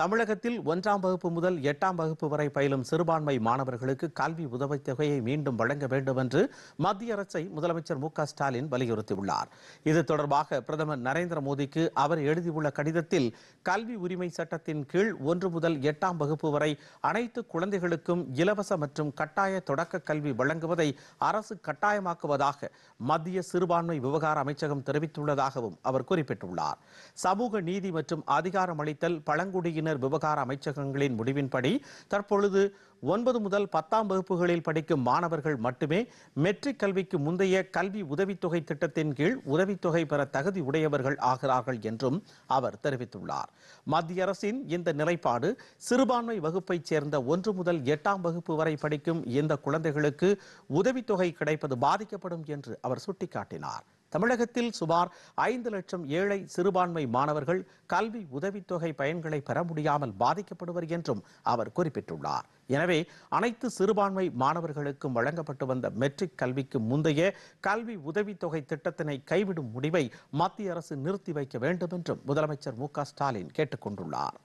தமிழகத்தில் ஒன்றாம் வகுப்பு முதல் எட்டாம் வகுப்பு வரை பயிலும் சிறுபான்மை மாணவர்களுக்கு கல்வி உதவித்தொகையை மீண்டும் வழங்க வேண்டும் என்று மத்திய அரசை முதலமைச்சர் மு ஸ்டாலின் வலியுறுத்தியுள்ளார் இது தொடர்பாக பிரதமர் நரேந்திர மோடிக்கு அவர் எழுதியுள்ள கடிதத்தில் கல்வி உரிமை சட்டத்தின் கீழ் ஒன்று முதல் எட்டாம் வகுப்பு வரை அனைத்து குழந்தைகளுக்கும் இலவச மற்றும் கட்டாய தொடக்க கல்வி வழங்குவதை அரசு கட்டாயமாக்குவதாக மத்திய சிறுபான்மை விவகார அமைச்சகம் தெரிவித்துள்ளதாகவும் அவர் குறிப்பிட்டுள்ளார் சமூக நீதி மற்றும் அதிகாரமளித்தல் பழங்குடியின் பிரிவினர் விவகார அமைச்சகங்களின் முடிவின்படி தற்பொழுது ஒன்பது முதல் பத்தாம் வகுப்புகளில் படிக்கும் மாணவர்கள் மட்டுமே மெட்ரிக் கல்விக்கு முந்தைய கல்வி உதவித்தொகை திட்டத்தின் கீழ் உதவித்தொகை பெற தகுதி உடையவர்கள் ஆகிறார்கள் என்றும் அவர் தெரிவித்துள்ளார் மத்திய அரசின் இந்த நிலைப்பாடு சிறுபான்மை வகுப்பைச் சேர்ந்த ஒன்று முதல் எட்டாம் வகுப்பு வரை படிக்கும் இந்த குழந்தைகளுக்கு உதவித்தொகை கிடைப்பது பாதிக்கப்படும் என்று அவர் சுட்டிக்காட்டினார் தமிழகத்தில் சுமார் ஐந்து லட்சம் ஏழை சிறுபான்மை மாணவர்கள் கல்வி உதவித்தொகை பயன்களை பெற முடியாமல் பாதிக்கப்படுவர் என்றும் அவர் குறிப்பிட்டுள்ளார் எனவே அனைத்து சிறுபான்மை மாணவர்களுக்கும் வழங்கப்பட்டு வந்த மெட்ரிக் கல்விக்கு முந்தைய கல்வி உதவித்தொகை திட்டத்தினை கைவிடும் முடிவை மத்திய அரசு நிறுத்தி வைக்க வேண்டும் என்றும் முதலமைச்சர் மு ஸ்டாலின் கேட்டுக்கொண்டுள்ளார்